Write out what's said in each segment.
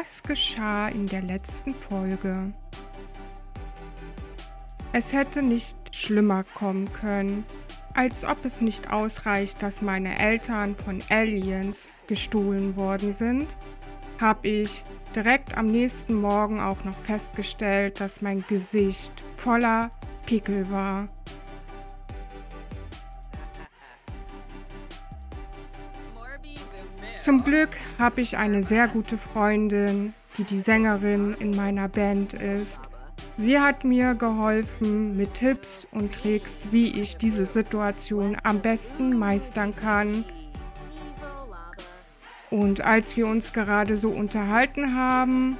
Das geschah in der letzten Folge. Es hätte nicht schlimmer kommen können, als ob es nicht ausreicht, dass meine Eltern von Aliens gestohlen worden sind, habe ich direkt am nächsten Morgen auch noch festgestellt, dass mein Gesicht voller Pickel war. Zum Glück habe ich eine sehr gute Freundin, die die Sängerin in meiner Band ist. Sie hat mir geholfen mit Tipps und Tricks, wie ich diese Situation am besten meistern kann. Und als wir uns gerade so unterhalten haben,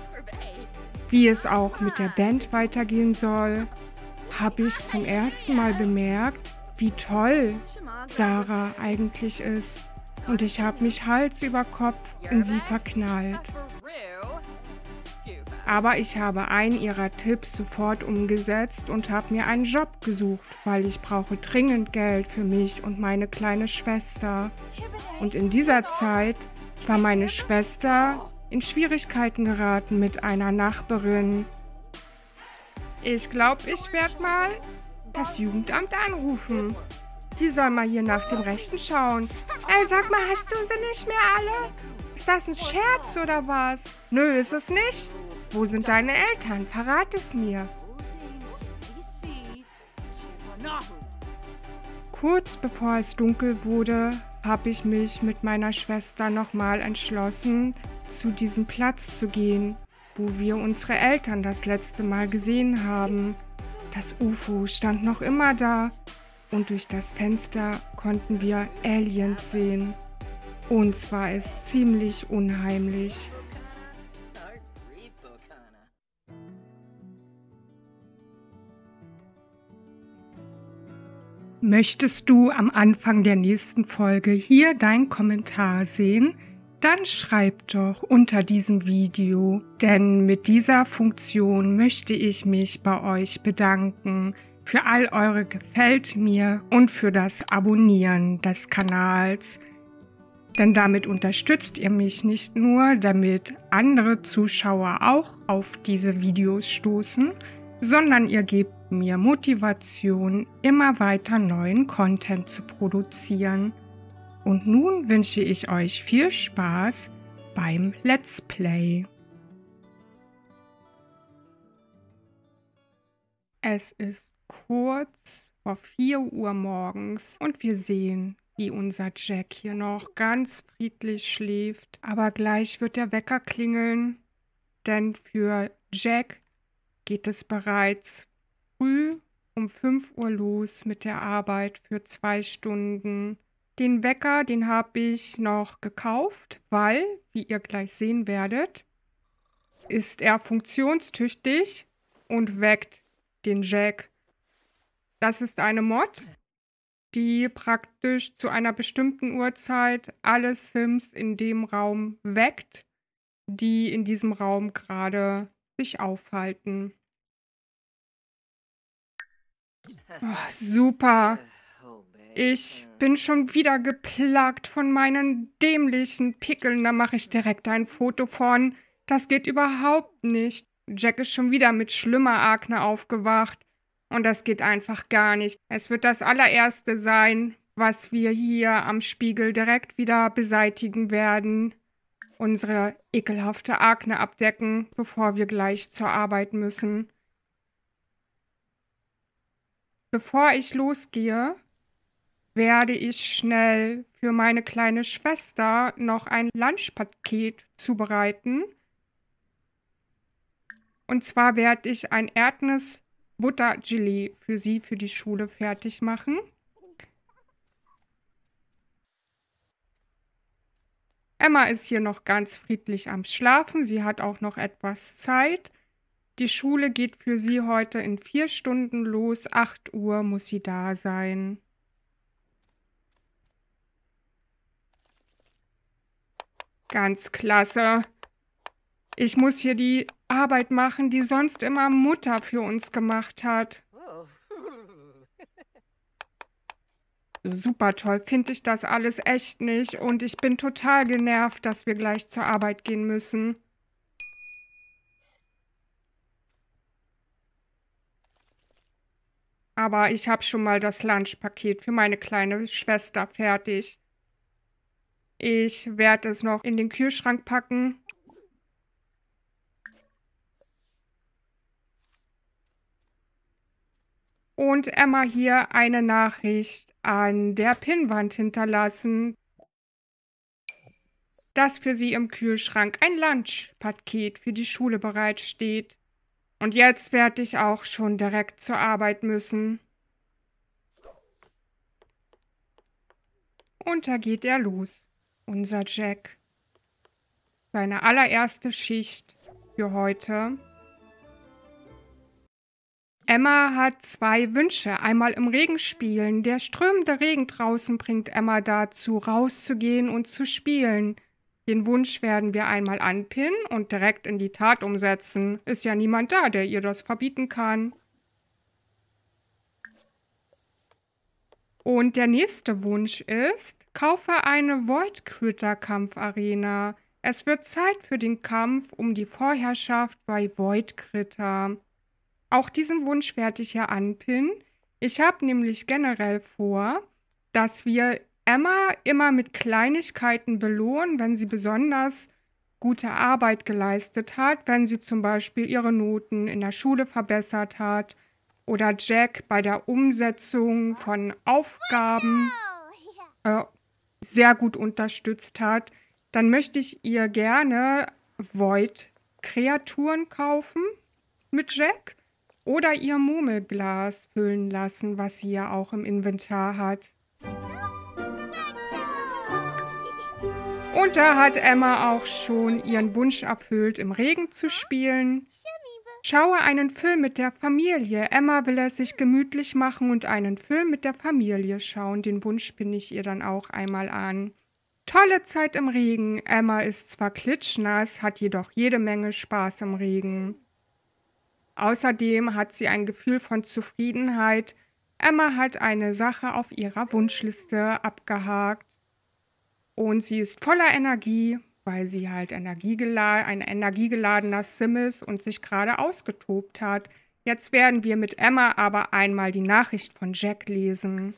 wie es auch mit der Band weitergehen soll, habe ich zum ersten Mal bemerkt, wie toll Sarah eigentlich ist und ich habe mich Hals über Kopf in sie verknallt. Aber ich habe einen ihrer Tipps sofort umgesetzt und habe mir einen Job gesucht, weil ich brauche dringend Geld für mich und meine kleine Schwester. Und in dieser Zeit war meine Schwester in Schwierigkeiten geraten mit einer Nachbarin. Ich glaube, ich werde mal das Jugendamt anrufen. Die soll mal hier nach dem Rechten schauen. Ey, sag mal, hast du sie nicht mehr alle? Ist das ein Scherz oder was? Nö, ist es nicht. Wo sind deine Eltern? Verrat es mir. Kurz bevor es dunkel wurde, habe ich mich mit meiner Schwester nochmal entschlossen, zu diesem Platz zu gehen, wo wir unsere Eltern das letzte Mal gesehen haben. Das UFO stand noch immer da und durch das Fenster konnten wir Aliens sehen. Uns war es ziemlich unheimlich. Möchtest du am Anfang der nächsten Folge hier deinen Kommentar sehen? Dann schreib doch unter diesem Video, denn mit dieser Funktion möchte ich mich bei euch bedanken für all eure Gefällt mir und für das Abonnieren des Kanals. Denn damit unterstützt ihr mich nicht nur, damit andere Zuschauer auch auf diese Videos stoßen, sondern ihr gebt mir Motivation, immer weiter neuen Content zu produzieren. Und nun wünsche ich euch viel Spaß beim Let's Play. Es ist kurz vor 4 Uhr morgens und wir sehen, wie unser Jack hier noch ganz friedlich schläft. Aber gleich wird der Wecker klingeln, denn für Jack geht es bereits früh um 5 Uhr los mit der Arbeit für zwei Stunden. Den Wecker, den habe ich noch gekauft, weil, wie ihr gleich sehen werdet, ist er funktionstüchtig und weckt den Jack das ist eine Mod, die praktisch zu einer bestimmten Uhrzeit alle Sims in dem Raum weckt, die in diesem Raum gerade sich aufhalten. Oh, super. Ich bin schon wieder geplagt von meinen dämlichen Pickeln. Da mache ich direkt ein Foto von. Das geht überhaupt nicht. Jack ist schon wieder mit schlimmer Akne aufgewacht. Und das geht einfach gar nicht. Es wird das allererste sein, was wir hier am Spiegel direkt wieder beseitigen werden. Unsere ekelhafte Akne abdecken, bevor wir gleich zur Arbeit müssen. Bevor ich losgehe, werde ich schnell für meine kleine Schwester noch ein Lunchpaket zubereiten. Und zwar werde ich ein Erdnuss Buttergelee für sie für die Schule fertig machen. Emma ist hier noch ganz friedlich am Schlafen. Sie hat auch noch etwas Zeit. Die Schule geht für sie heute in vier Stunden los. Acht Uhr muss sie da sein. Ganz klasse. Ich muss hier die Arbeit machen, die sonst immer Mutter für uns gemacht hat. Oh. Super toll finde ich das alles echt nicht und ich bin total genervt, dass wir gleich zur Arbeit gehen müssen. Aber ich habe schon mal das Lunchpaket für meine kleine Schwester fertig. Ich werde es noch in den Kühlschrank packen und Emma hier eine Nachricht an der Pinnwand hinterlassen, dass für sie im Kühlschrank ein Lunchpaket für die Schule bereitsteht. Und jetzt werde ich auch schon direkt zur Arbeit müssen. Und da geht er los, unser Jack. Seine allererste Schicht für heute. Emma hat zwei Wünsche. Einmal im Regen spielen. Der strömende Regen draußen bringt Emma dazu, rauszugehen und zu spielen. Den Wunsch werden wir einmal anpinnen und direkt in die Tat umsetzen. Ist ja niemand da, der ihr das verbieten kann. Und der nächste Wunsch ist, kaufe eine Void Critter Kampfarena. Es wird Zeit für den Kampf um die Vorherrschaft bei Void Critter. Auch diesen Wunsch werde ich hier anpinnen. Ich habe nämlich generell vor, dass wir Emma immer mit Kleinigkeiten belohnen, wenn sie besonders gute Arbeit geleistet hat, wenn sie zum Beispiel ihre Noten in der Schule verbessert hat oder Jack bei der Umsetzung von Aufgaben äh, sehr gut unterstützt hat, dann möchte ich ihr gerne Void-Kreaturen kaufen mit Jack. Oder ihr Murmelglas füllen lassen, was sie ja auch im Inventar hat. Und da hat Emma auch schon ihren Wunsch erfüllt, im Regen zu spielen. Schaue einen Film mit der Familie. Emma will es sich gemütlich machen und einen Film mit der Familie schauen. Den Wunsch bin ich ihr dann auch einmal an. Tolle Zeit im Regen. Emma ist zwar klitschnass, hat jedoch jede Menge Spaß im Regen. Außerdem hat sie ein Gefühl von Zufriedenheit. Emma hat eine Sache auf ihrer Wunschliste abgehakt. Und sie ist voller Energie, weil sie halt energiegela ein energiegeladener Sim ist und sich gerade ausgetobt hat. Jetzt werden wir mit Emma aber einmal die Nachricht von Jack lesen.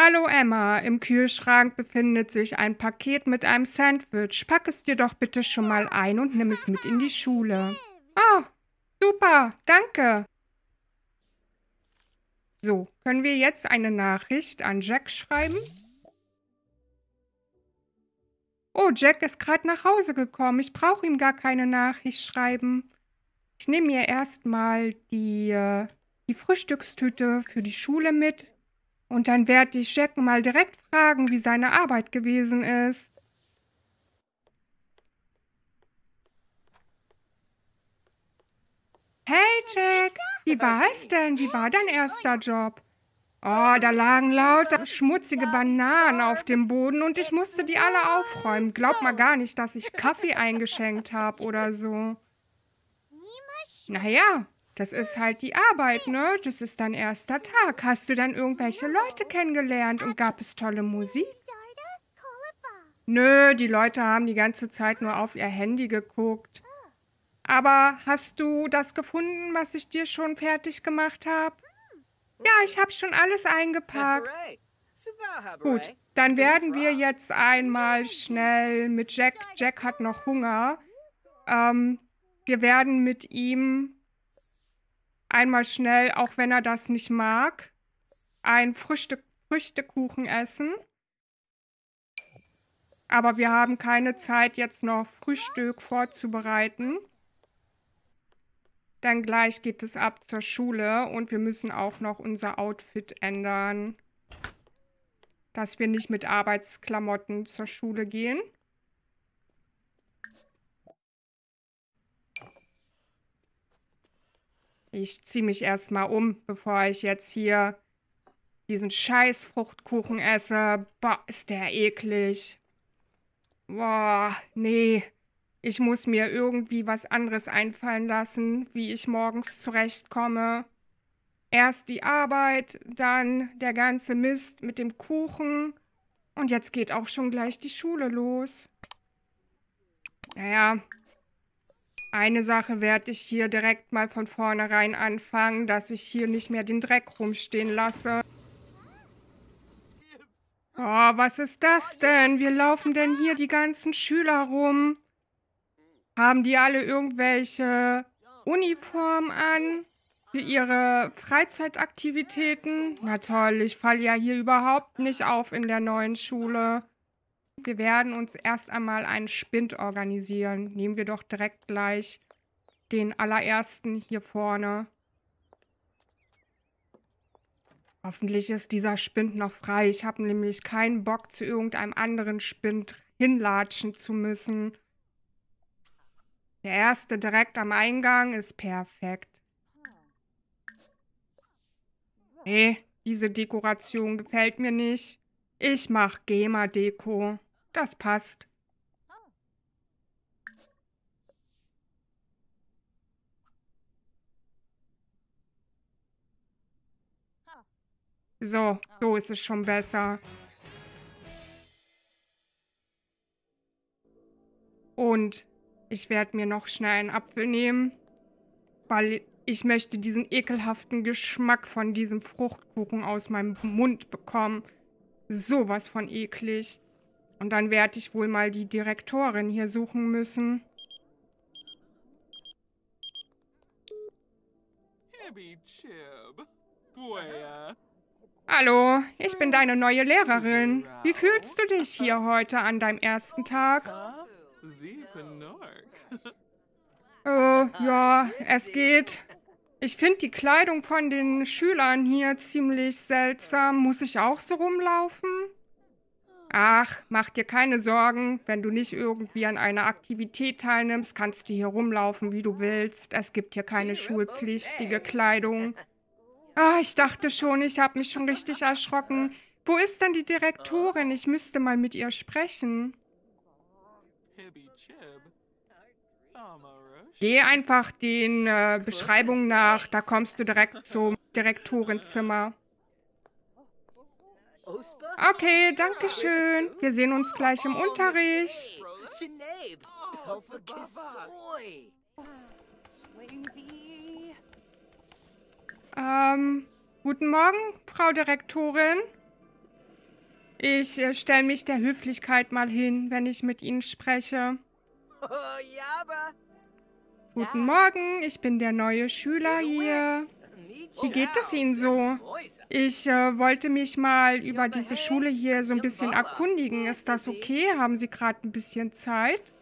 Hallo Emma, im Kühlschrank befindet sich ein Paket mit einem Sandwich. Pack es dir doch bitte schon mal ein und nimm es mit in die Schule. Oh, Super, danke. So, können wir jetzt eine Nachricht an Jack schreiben? Oh, Jack ist gerade nach Hause gekommen. Ich brauche ihm gar keine Nachricht schreiben. Ich nehme mir erstmal die, äh, die Frühstückstüte für die Schule mit. Und dann werde ich Jack mal direkt fragen, wie seine Arbeit gewesen ist. Hey Jack, wie war es denn? Wie war dein erster Job? Oh, oh da lagen lauter schmutzige Bananen auf dem Boden und ich musste die alle aufräumen. Glaub mal gar nicht, dass ich Kaffee eingeschenkt habe oder so. Naja, das ist halt die Arbeit, ne? Das ist dein erster Tag. Hast du dann irgendwelche Leute kennengelernt und gab es tolle Musik? Nö, die Leute haben die ganze Zeit nur auf ihr Handy geguckt. Aber hast du das gefunden, was ich dir schon fertig gemacht habe? Ja, ich habe schon alles eingepackt. Gut, dann werden wir jetzt einmal schnell mit Jack. Jack hat noch Hunger. Ähm, wir werden mit ihm einmal schnell, auch wenn er das nicht mag, ein Früchte Früchtekuchen essen. Aber wir haben keine Zeit, jetzt noch Frühstück vorzubereiten. Dann gleich geht es ab zur Schule und wir müssen auch noch unser Outfit ändern, dass wir nicht mit Arbeitsklamotten zur Schule gehen. Ich ziehe mich erstmal um, bevor ich jetzt hier diesen scheiß Fruchtkuchen esse. Boah, ist der eklig. Boah, nee ich muss mir irgendwie was anderes einfallen lassen, wie ich morgens zurechtkomme. Erst die Arbeit, dann der ganze Mist mit dem Kuchen und jetzt geht auch schon gleich die Schule los. Naja, eine Sache werde ich hier direkt mal von vornherein anfangen, dass ich hier nicht mehr den Dreck rumstehen lasse. Oh, was ist das denn? Wir laufen denn hier die ganzen Schüler rum? Haben die alle irgendwelche Uniformen an für ihre Freizeitaktivitäten? Na toll, ich falle ja hier überhaupt nicht auf in der neuen Schule. Wir werden uns erst einmal einen Spind organisieren. Nehmen wir doch direkt gleich den allerersten hier vorne. Hoffentlich ist dieser Spind noch frei. Ich habe nämlich keinen Bock, zu irgendeinem anderen Spind hinlatschen zu müssen. Der erste direkt am Eingang ist perfekt. Nee, diese Dekoration gefällt mir nicht. Ich mach GEMA-Deko. Das passt. So, so ist es schon besser. Und ich werde mir noch schnell einen Apfel nehmen, weil ich möchte diesen ekelhaften Geschmack von diesem Fruchtkuchen aus meinem Mund bekommen. Sowas von eklig. Und dann werde ich wohl mal die Direktorin hier suchen müssen. Hallo, ich bin deine neue Lehrerin. Wie fühlst du dich hier heute an deinem ersten Tag? Äh, ja, es geht. Ich finde die Kleidung von den Schülern hier ziemlich seltsam. Muss ich auch so rumlaufen? Ach, mach dir keine Sorgen. Wenn du nicht irgendwie an einer Aktivität teilnimmst, kannst du hier rumlaufen, wie du willst. Es gibt hier keine schulpflichtige Kleidung. Ah, ich dachte schon, ich habe mich schon richtig erschrocken. Wo ist denn die Direktorin? Ich müsste mal mit ihr sprechen. Geh einfach den äh, Beschreibungen nach, da kommst du direkt zum Direktorenzimmer. Okay, danke schön. Wir sehen uns gleich im Unterricht. Ähm, guten Morgen, Frau Direktorin. Ich äh, stelle mich der Höflichkeit mal hin, wenn ich mit Ihnen spreche. Oh, ja, aber... Guten Morgen, ich bin der neue Schüler hier. Wie geht es Ihnen so? Ich äh, wollte mich mal über diese Schule hier so ein bisschen erkundigen. Ist das okay? Haben Sie gerade ein bisschen Zeit?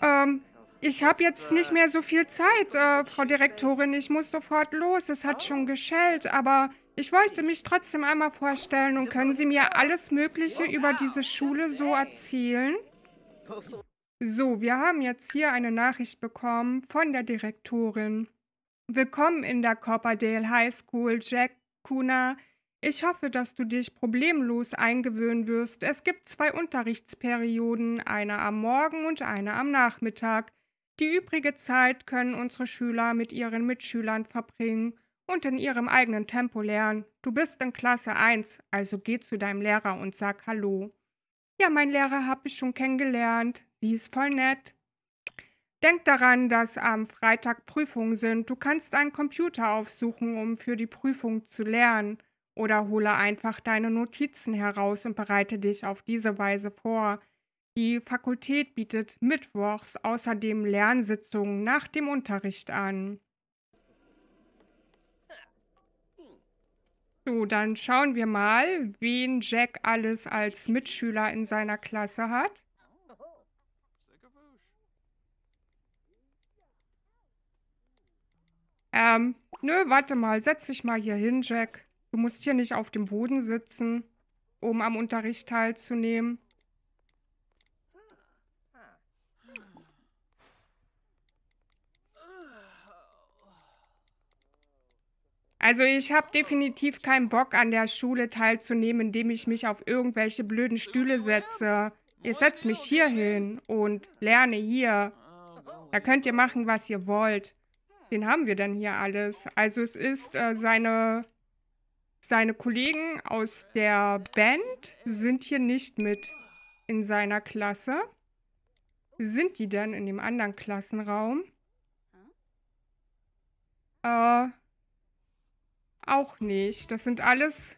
Ähm, ich habe jetzt nicht mehr so viel Zeit, äh, Frau Direktorin. Ich muss sofort los. Es hat schon geschellt, aber ich wollte mich trotzdem einmal vorstellen und können Sie mir alles Mögliche über diese Schule so erzählen? So, wir haben jetzt hier eine Nachricht bekommen von der Direktorin. Willkommen in der Copperdale High School, Jack Kuna. Ich hoffe, dass du dich problemlos eingewöhnen wirst. Es gibt zwei Unterrichtsperioden, eine am Morgen und eine am Nachmittag. Die übrige Zeit können unsere Schüler mit ihren Mitschülern verbringen und in ihrem eigenen Tempo lernen. Du bist in Klasse 1, also geh zu deinem Lehrer und sag Hallo. Ja, mein Lehrer habe ich schon kennengelernt. Sie ist voll nett. Denk daran, dass am Freitag Prüfungen sind. Du kannst einen Computer aufsuchen, um für die Prüfung zu lernen. Oder hole einfach deine Notizen heraus und bereite dich auf diese Weise vor. Die Fakultät bietet mittwochs außerdem Lernsitzungen nach dem Unterricht an. So, dann schauen wir mal, wen Jack alles als Mitschüler in seiner Klasse hat. Ähm, nö, warte mal, setz dich mal hier hin, Jack. Du musst hier nicht auf dem Boden sitzen, um am Unterricht teilzunehmen. Also ich habe definitiv keinen Bock an der Schule teilzunehmen, indem ich mich auf irgendwelche blöden Stühle setze. Ihr setzt mich hier hin und lerne hier. Da könnt ihr machen, was ihr wollt. Wen haben wir denn hier alles? Also es ist äh, seine seine Kollegen aus der Band sind hier nicht mit in seiner Klasse. Sind die denn in dem anderen Klassenraum? Äh, auch nicht. Das sind alles...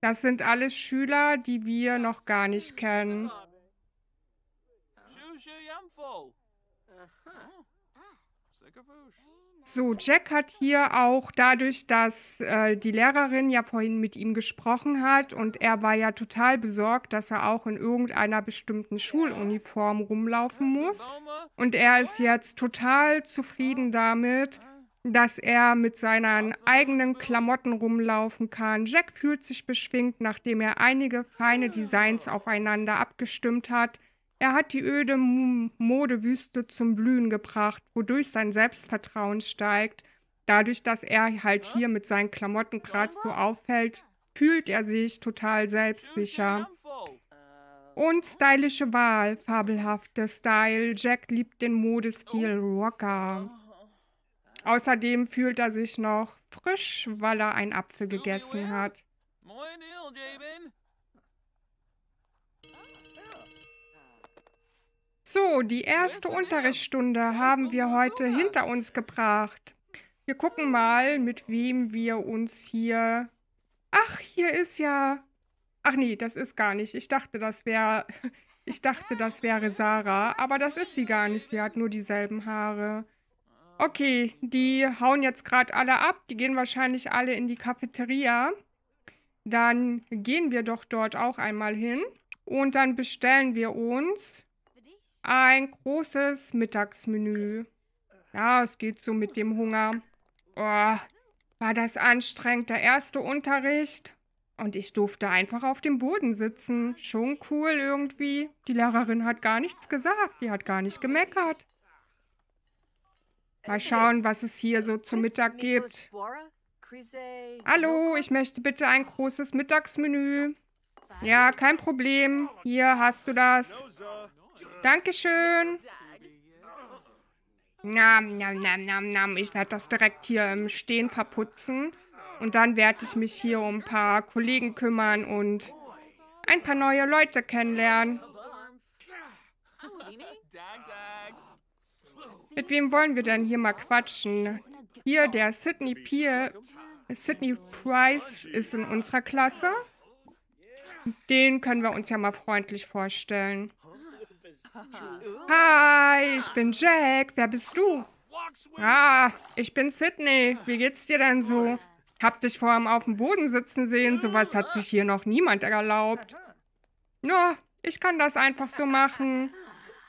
Das sind alles Schüler, die wir noch gar nicht kennen. Aha. So, Jack hat hier auch dadurch, dass äh, die Lehrerin ja vorhin mit ihm gesprochen hat und er war ja total besorgt, dass er auch in irgendeiner bestimmten Schuluniform rumlaufen muss. Und er ist jetzt total zufrieden damit, dass er mit seinen eigenen Klamotten rumlaufen kann. Jack fühlt sich beschwingt, nachdem er einige feine Designs aufeinander abgestimmt hat er hat die öde Modewüste zum Blühen gebracht, wodurch sein Selbstvertrauen steigt. Dadurch, dass er halt hier mit seinen Klamotten gerade so auffällt, fühlt er sich total selbstsicher. Und stylische Wahl, fabelhafte Style. Jack liebt den Modestil Rocker. Außerdem fühlt er sich noch frisch, weil er einen Apfel gegessen hat. Moin, Hill, Jabin. So, die erste Unterrichtsstunde haben wir heute hinter uns gebracht. Wir gucken mal, mit wem wir uns hier... Ach, hier ist ja... Ach nee, das ist gar nicht. Ich dachte, das wäre... Ich dachte, das wäre Sarah, aber das ist sie gar nicht. Sie hat nur dieselben Haare. Okay, die hauen jetzt gerade alle ab. Die gehen wahrscheinlich alle in die Cafeteria. Dann gehen wir doch dort auch einmal hin. Und dann bestellen wir uns ein großes Mittagsmenü. Ja, es geht so mit dem Hunger. Oh, war das anstrengend, der erste Unterricht. Und ich durfte einfach auf dem Boden sitzen. Schon cool irgendwie. Die Lehrerin hat gar nichts gesagt. Die hat gar nicht gemeckert. Mal schauen, was es hier so zum Mittag gibt. Hallo, ich möchte bitte ein großes Mittagsmenü. Ja, kein Problem. Hier hast du das. Dankeschön. Nam, nam, nam, nam, nam. Ich werde das direkt hier im ähm, Stehen verputzen. Und dann werde ich mich hier um ein paar Kollegen kümmern und ein paar neue Leute kennenlernen. Mit wem wollen wir denn hier mal quatschen? Hier, der Sydney Pier, Sydney Price ist in unserer Klasse. Den können wir uns ja mal freundlich vorstellen. Hi, ich bin Jack. Wer bist du? Ah, ich bin Sydney. Wie geht's dir denn so? Hab dich vor allem auf dem Boden sitzen sehen. Sowas hat sich hier noch niemand erlaubt. Ja, ich kann das einfach so machen.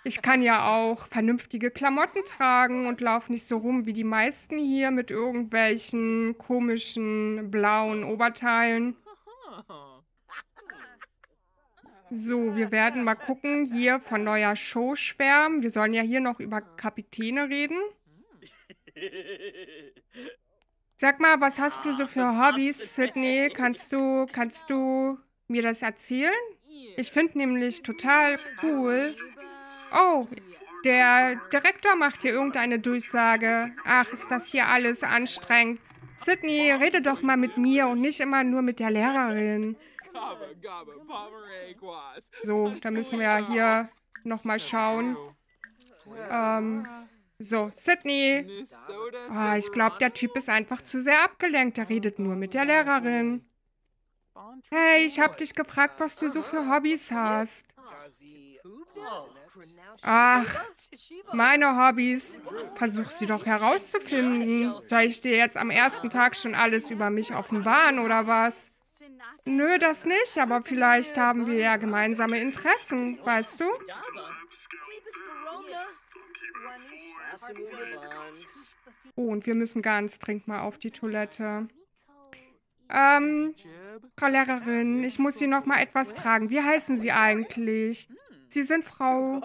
Ich kann ja auch vernünftige Klamotten tragen und laufe nicht so rum wie die meisten hier mit irgendwelchen komischen blauen Oberteilen. So, wir werden mal gucken hier von neuer Show schwärmen. Wir sollen ja hier noch über Kapitäne reden. Sag mal, was hast du so für Hobbys, Sydney? Kannst du, kannst du mir das erzählen? Ich finde nämlich total cool. Oh, der Direktor macht hier irgendeine Durchsage. Ach, ist das hier alles anstrengend. Sydney, rede doch mal mit mir und nicht immer nur mit der Lehrerin. Gabe, Gabe, Pomeranquas. So, dann müssen wir ja hier nochmal schauen. Ähm, so, Sydney. Oh, ich glaube, der Typ ist einfach zu sehr abgelenkt. Er redet nur mit der Lehrerin. Hey, ich habe dich gefragt, was du so für Hobbys hast. Ach, meine Hobbys. Versuch sie doch herauszufinden. Soll ich dir jetzt am ersten Tag schon alles über mich offenbaren oder was? Nö, das nicht, aber vielleicht haben wir ja gemeinsame Interessen, weißt du? Oh, und wir müssen ganz dringend mal auf die Toilette. Ähm, Frau Lehrerin, ich muss Sie noch mal etwas fragen. Wie heißen Sie eigentlich? Sie sind Frau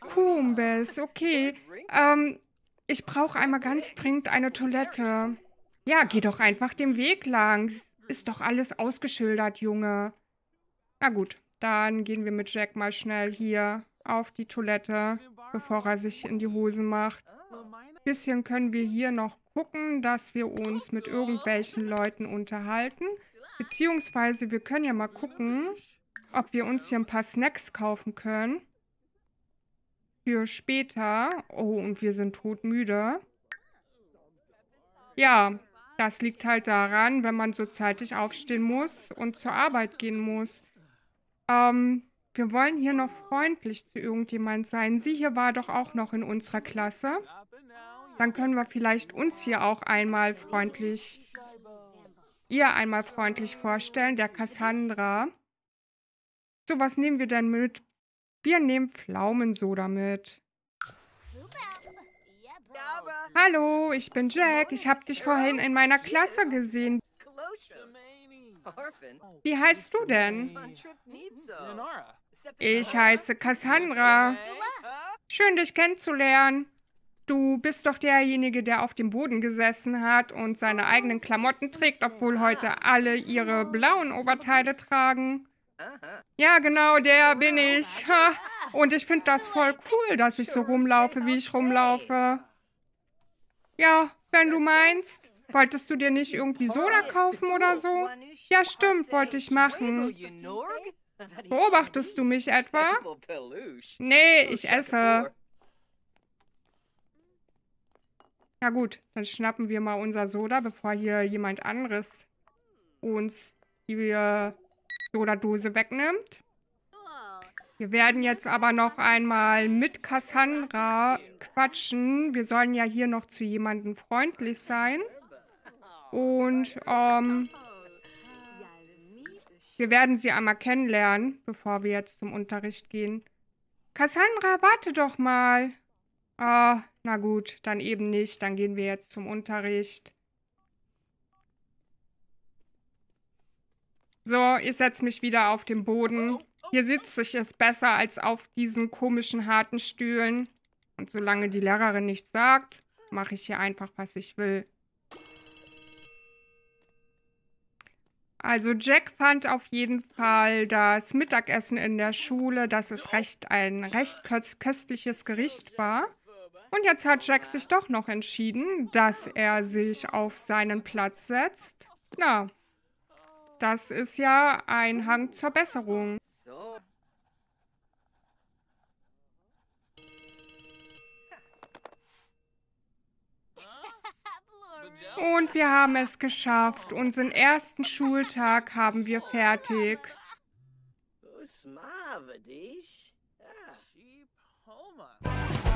Kumbes, okay. Ähm, ich brauche einmal ganz dringend eine Toilette. Ja, geh doch einfach den Weg lang. Ist doch alles ausgeschildert, Junge. Na gut, dann gehen wir mit Jack mal schnell hier auf die Toilette, bevor er sich in die Hosen macht. Ein bisschen können wir hier noch gucken, dass wir uns mit irgendwelchen Leuten unterhalten. Beziehungsweise wir können ja mal gucken, ob wir uns hier ein paar Snacks kaufen können. Für später. Oh, und wir sind todmüde. Ja, das liegt halt daran, wenn man so zeitig aufstehen muss und zur Arbeit gehen muss. Ähm, wir wollen hier noch freundlich zu irgendjemand sein. Sie hier war doch auch noch in unserer Klasse. Dann können wir vielleicht uns hier auch einmal freundlich, ihr einmal freundlich vorstellen, der Cassandra. So, was nehmen wir denn mit? Wir nehmen Pflaumensoda mit. Super. Hallo, ich bin Jack. Ich habe dich vorhin in meiner Klasse gesehen. Wie heißt du denn? Ich heiße Cassandra. Schön, dich kennenzulernen. Du bist doch derjenige, der auf dem Boden gesessen hat und seine oh, eigenen Klamotten trägt, obwohl heute alle ihre blauen Oberteile tragen. Uh-huh. Ja, genau, der bin ich. Und ich finde das voll cool, dass ich so rumlaufe, wie ich rumlaufe. Ja, wenn du meinst. Wolltest du dir nicht irgendwie Soda kaufen oder so? Ja, stimmt, wollte ich machen. Beobachtest du mich etwa? Nee, ich esse. Ja gut, dann schnappen wir mal unser Soda, bevor hier jemand anderes uns die Soda-Dose wegnimmt. Wir werden jetzt aber noch einmal mit Cassandra quatschen. Wir sollen ja hier noch zu jemandem freundlich sein. Und ähm, wir werden sie einmal kennenlernen, bevor wir jetzt zum Unterricht gehen. Cassandra, warte doch mal. Ah, na gut, dann eben nicht. Dann gehen wir jetzt zum Unterricht. So, ich setze mich wieder auf den Boden. Hier sitzt sich es besser als auf diesen komischen harten Stühlen. Und solange die Lehrerin nichts sagt, mache ich hier einfach, was ich will. Also Jack fand auf jeden Fall das Mittagessen in der Schule, dass es recht ein recht köstliches Gericht war. Und jetzt hat Jack sich doch noch entschieden, dass er sich auf seinen Platz setzt. Na, das ist ja ein Hang zur Besserung. So. Und wir haben es geschafft. Unseren ersten Schultag haben wir fertig. Smavedish. Yeah. Sheep Homer.